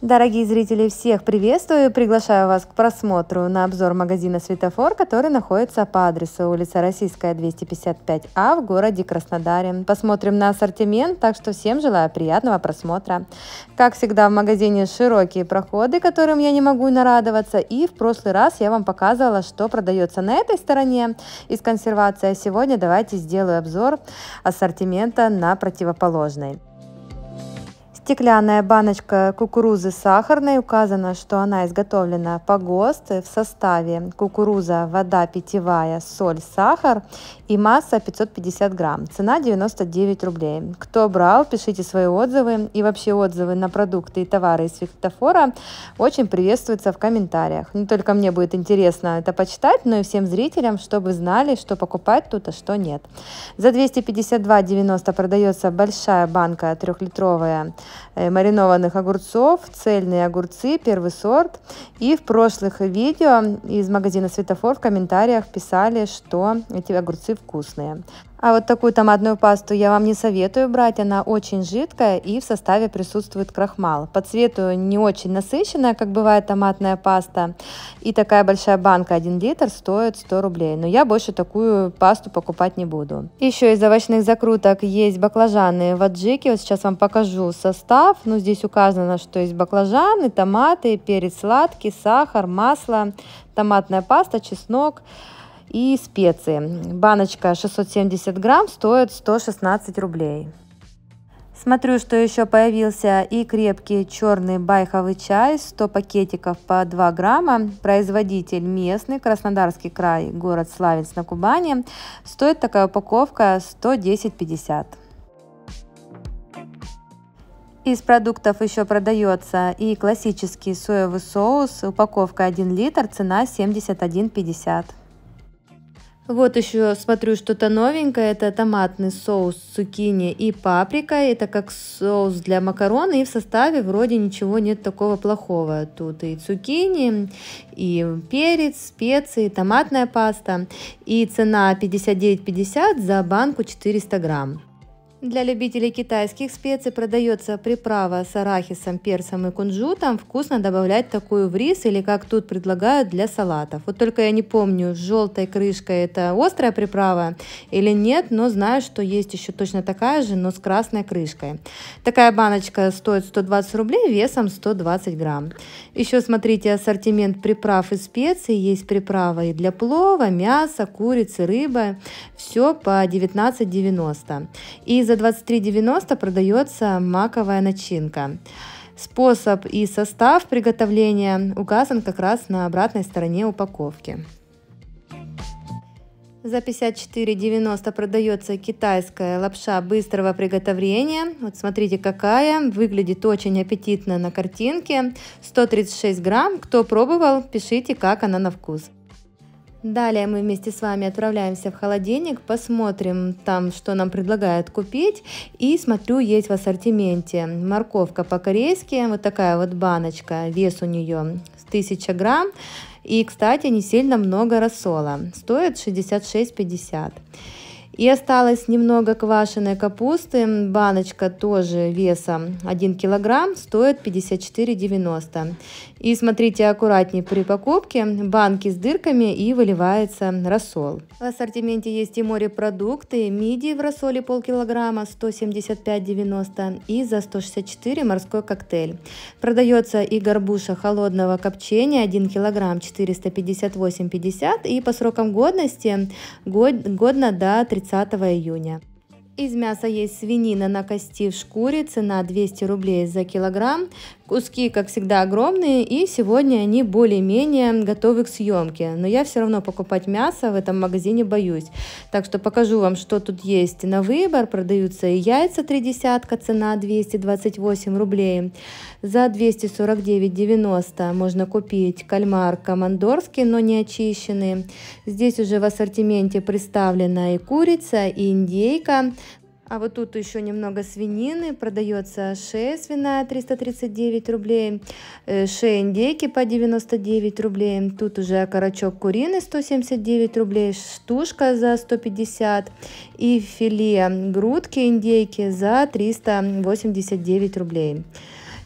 Дорогие зрители, всех приветствую и приглашаю вас к просмотру на обзор магазина «Светофор», который находится по адресу улица Российская, 255А в городе Краснодаре. Посмотрим на ассортимент, так что всем желаю приятного просмотра. Как всегда в магазине широкие проходы, которым я не могу нарадоваться, и в прошлый раз я вам показывала, что продается на этой стороне из консервации, а сегодня давайте сделаю обзор ассортимента на противоположной. Стеклянная баночка кукурузы сахарной. Указано, что она изготовлена по ГОСТ в составе кукуруза, вода питьевая, соль, сахар и масса 550 грамм. Цена 99 рублей. Кто брал, пишите свои отзывы и вообще отзывы на продукты и товары из фитофора очень приветствуются в комментариях. Не только мне будет интересно это почитать, но и всем зрителям, чтобы знали, что покупать тут, а что нет. За 252,90 продается большая банка трехлитровая э, маринованных огурцов, цельные огурцы, первый сорт. И в прошлых видео из магазина Светофор в комментариях писали, что эти огурцы вкусные. А вот такую томатную пасту я вам не советую брать, она очень жидкая и в составе присутствует крахмал. По цвету не очень насыщенная, как бывает томатная паста, и такая большая банка 1 литр стоит 100 рублей, но я больше такую пасту покупать не буду. Еще из овощных закруток есть баклажаны в аджике, вот сейчас вам покажу состав, ну здесь указано, что есть баклажаны, томаты, перец сладкий, сахар, масло, томатная паста, чеснок, и специи. Баночка 670 грамм стоит 116 рублей. Смотрю, что еще появился и крепкий черный байховый чай, 100 пакетиков по 2 грамма. Производитель местный, Краснодарский край, город Славянск на Кубани. Стоит такая упаковка 110,50. Из продуктов еще продается и классический соевый соус, упаковка 1 литр, цена 71,50. Вот еще смотрю что-то новенькое. Это томатный соус с цукини и паприкой. Это как соус для макарон. И в составе вроде ничего нет такого плохого. Тут и цукини, и перец, специи, томатная паста. И цена 59,50 за банку 400 грамм. Для любителей китайских специй продается приправа с арахисом, перцем и кунжутом. Вкусно добавлять такую в рис или как тут предлагают для салатов. Вот только я не помню, с желтой крышкой это острая приправа или нет, но знаю, что есть еще точно такая же, но с красной крышкой. Такая баночка стоит 120 рублей, весом 120 грамм. Еще смотрите ассортимент приправ и специй. Есть приправа и для плова, мяса, курицы, рыбы. Все по 19,90. И за 23,90 продается маковая начинка. Способ и состав приготовления указан как раз на обратной стороне упаковки. За 54,90 продается китайская лапша быстрого приготовления. Вот смотрите, какая. Выглядит очень аппетитно на картинке. 136 грамм. Кто пробовал, пишите, как она на вкус. Далее мы вместе с вами отправляемся в холодильник, посмотрим там, что нам предлагают купить. И смотрю, есть в ассортименте морковка по-корейски, вот такая вот баночка, вес у нее 1000 грамм. И, кстати, не сильно много рассола, стоит 66,50. И осталось немного квашеной капусты. Баночка тоже веса 1 килограмм, стоит 54,90. И смотрите аккуратнее при покупке. Банки с дырками и выливается рассол. В ассортименте есть и морепродукты. Мидии в рассоле полкилограмма 175,90 и за 164 морской коктейль. Продается и горбуша холодного копчения 1 килограмм 458,50 и по срокам годности год, годно до 30 30 июня. Из мяса есть свинина на кости в шкуре, цена 200 рублей за килограмм. Куски, как всегда, огромные, и сегодня они более-менее готовы к съемке. Но я все равно покупать мясо в этом магазине боюсь. Так что покажу вам, что тут есть на выбор. Продаются и яйца 3 десятка, цена 228 рублей. За 249,90 можно купить кальмар командорский, но не очищенный. Здесь уже в ассортименте представлена и курица, и индейка. А вот тут еще немного свинины. Продается шея свиная 339 рублей. Э, шея индейки по 99 рублей. Тут уже окорочок куриный 179 рублей. Штушка за 150. И филе грудки индейки за 389 рублей.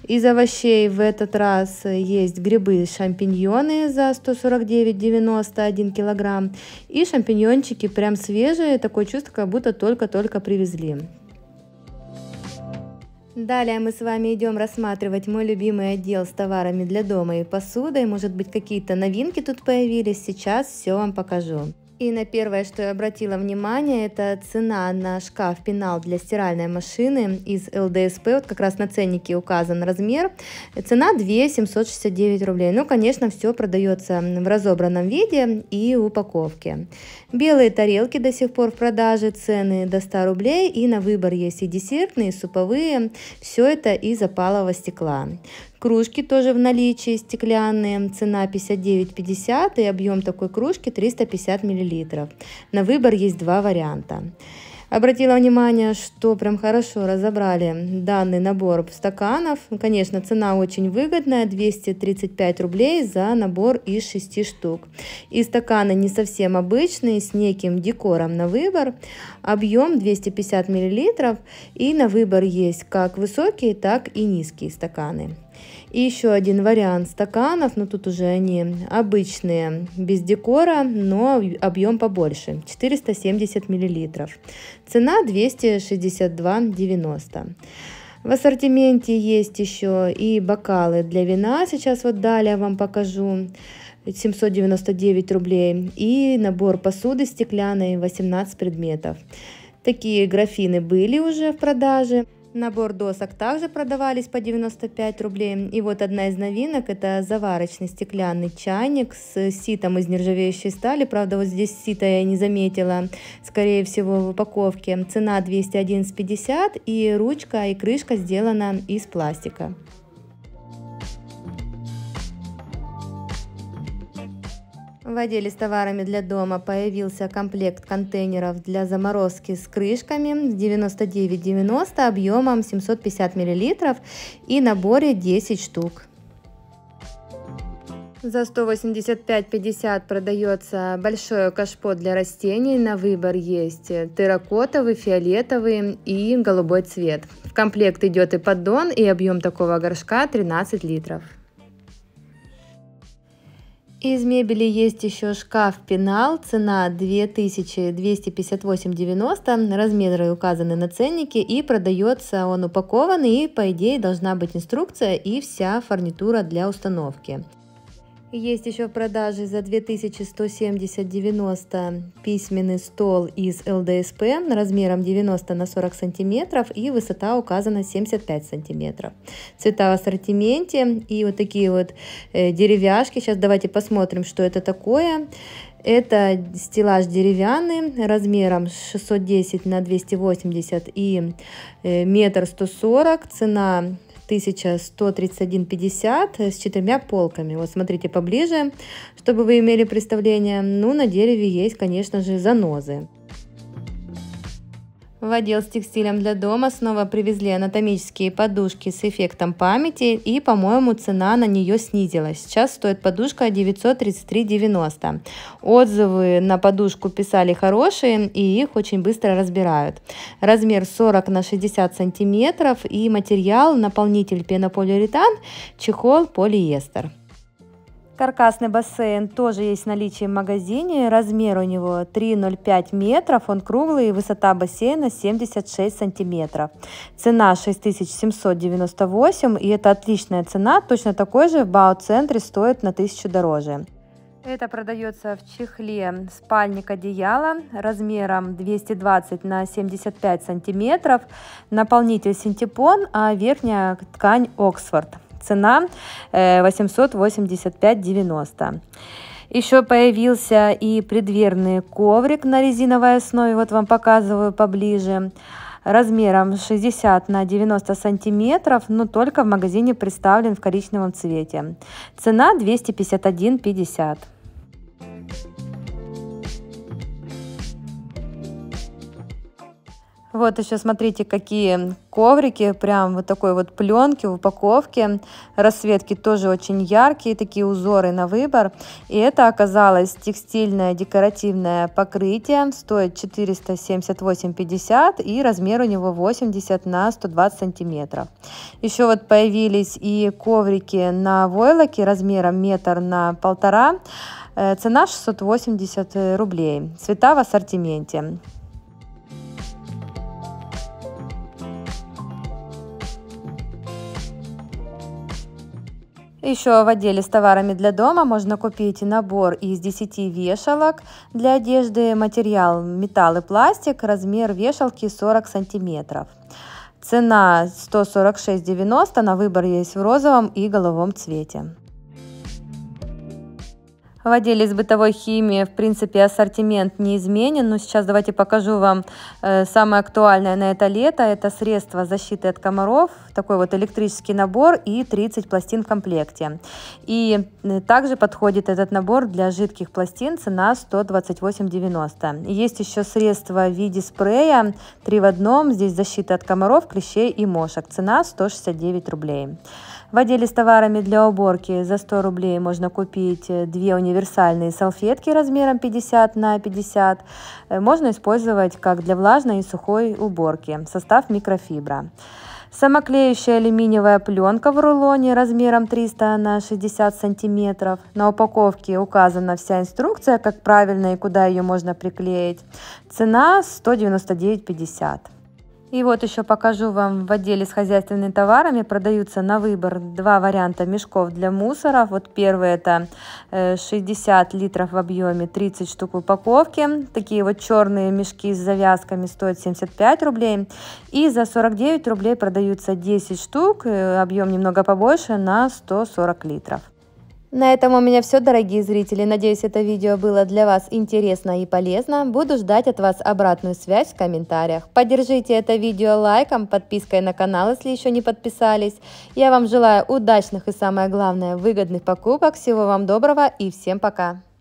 Из овощей в этот раз есть грибы шампиньоны за 149,91 килограмм. И шампиньончики прям свежие, такое чувство, как будто только-только привезли. Далее мы с вами идем рассматривать мой любимый отдел с товарами для дома и посудой. Может быть какие-то новинки тут появились, сейчас все вам покажу. И на первое, что я обратила внимание, это цена на шкаф-пенал для стиральной машины из ЛДСП. Вот как раз на ценнике указан размер. Цена 2 769 рублей. Ну, конечно, все продается в разобранном виде и упаковке. Белые тарелки до сих пор в продаже. Цены до 100 рублей. И на выбор есть и десертные, и суповые. Все это из опалого стекла. Кружки тоже в наличии стеклянные, цена 59,50 и объем такой кружки 350 мл. На выбор есть два варианта. Обратила внимание, что прям хорошо разобрали данный набор стаканов. Конечно, цена очень выгодная, 235 рублей за набор из 6 штук. И стаканы не совсем обычные, с неким декором на выбор. Объем 250 мл и на выбор есть как высокие, так и низкие стаканы. И еще один вариант стаканов, но тут уже они обычные, без декора, но объем побольше, 470 мл. Цена 262,90. В ассортименте есть еще и бокалы для вина, сейчас вот далее вам покажу. 799 рублей и набор посуды стеклянной 18 предметов. Такие графины были уже в продаже. Набор досок также продавались по 95 рублей. И вот одна из новинок – это заварочный стеклянный чайник с ситом из нержавеющей стали. Правда, вот здесь сита я не заметила, скорее всего, в упаковке. Цена 211,50 и ручка и крышка сделана из пластика. В отделе с товарами для дома появился комплект контейнеров для заморозки с крышками 99,90 объемом 750 мл и наборе 10 штук. За 185,50 продается большое кашпо для растений. На выбор есть терракотовый, фиолетовый и голубой цвет. В комплект идет и поддон, и объем такого горшка 13 литров. Из мебели есть еще шкаф-пенал, цена 2258,90, размеры указаны на ценнике и продается он упакованный и по идее должна быть инструкция и вся фурнитура для установки. Есть еще в продаже за 2170-90 письменный стол из ЛДСП размером 90 на 40 сантиметров и высота указана 75 сантиметров. Цвета в ассортименте и вот такие вот э, деревяшки. Сейчас давайте посмотрим, что это такое. Это стеллаж деревянный размером 610 на 280 и э, метр 140. Цена 1131,50 с четырьмя полками. Вот смотрите поближе, чтобы вы имели представление. Ну, на дереве есть, конечно же, занозы. В отдел с текстилем для дома снова привезли анатомические подушки с эффектом памяти и, по-моему, цена на нее снизилась. Сейчас стоит подушка 933,90. Отзывы на подушку писали хорошие и их очень быстро разбирают. Размер 40 на 60 сантиметров и материал наполнитель пенополиуретан, чехол полиэстер. Каркасный бассейн тоже есть в наличии в магазине. Размер у него 3,05 метров, он круглый, и высота бассейна 76 сантиметров. Цена 6798, и это отличная цена, точно такой же в Бау-центре стоит на 1000 дороже. Это продается в чехле спальник одеяла размером 220 на 75 сантиметров, наполнитель синтепон, а верхняя ткань Оксфорд. Цена 885,90. Э, Еще появился и предверный коврик на резиновой основе. Вот вам показываю поближе размером 60 на 90 сантиметров, но только в магазине представлен в коричневом цвете. Цена 251,50. Вот еще смотрите, какие коврики, прям вот такой вот пленки в упаковке. Расцветки тоже очень яркие, такие узоры на выбор. И это оказалось текстильное декоративное покрытие, стоит 478,50 и размер у него 80 на 120 сантиметров. Еще вот появились и коврики на войлоке размером метр на полтора, э, цена 680 рублей, цвета в ассортименте. Еще в отделе с товарами для дома можно купить набор из 10 вешалок для одежды, материал металл и пластик, размер вешалки 40 сантиметров. Цена 146,90, на выбор есть в розовом и голубом цвете. В отделе из бытовой химии, в принципе, ассортимент не изменен, но сейчас давайте покажу вам э, самое актуальное на это лето. Это средство защиты от комаров, такой вот электрический набор и 30 пластин в комплекте. И э, также подходит этот набор для жидких пластин, цена 128,90. Есть еще средство в виде спрея 3 в одном, здесь защита от комаров, клещей и мошек, цена 169 рублей. В отделе с товарами для уборки за 100 рублей можно купить 2 э, университета универсальные салфетки размером 50 на 50 э, можно использовать как для влажной и сухой уборки. Состав микрофибра. Самоклеющая алюминиевая пленка в рулоне размером 300 на 60 сантиметров. На упаковке указана вся инструкция, как правильно и куда ее можно приклеить. Цена 199,50. И вот еще покажу вам в отделе с хозяйственными товарами. Продаются на выбор два варианта мешков для мусора. Вот первый это 60 э, литров в объеме, 30 штук в упаковке. Такие вот черные мешки с завязками стоят 75 рублей. И за 49 рублей продаются 10 штук, э, объем немного побольше, на 140 литров. На этом у меня все, дорогие зрители. Надеюсь, это видео было для вас интересно и полезно. Буду ждать от вас обратную связь в комментариях. Поддержите это видео лайком, подпиской на канал, если еще не подписались. Я вам желаю удачных и, самое главное, выгодных покупок. Всего вам доброго и всем пока!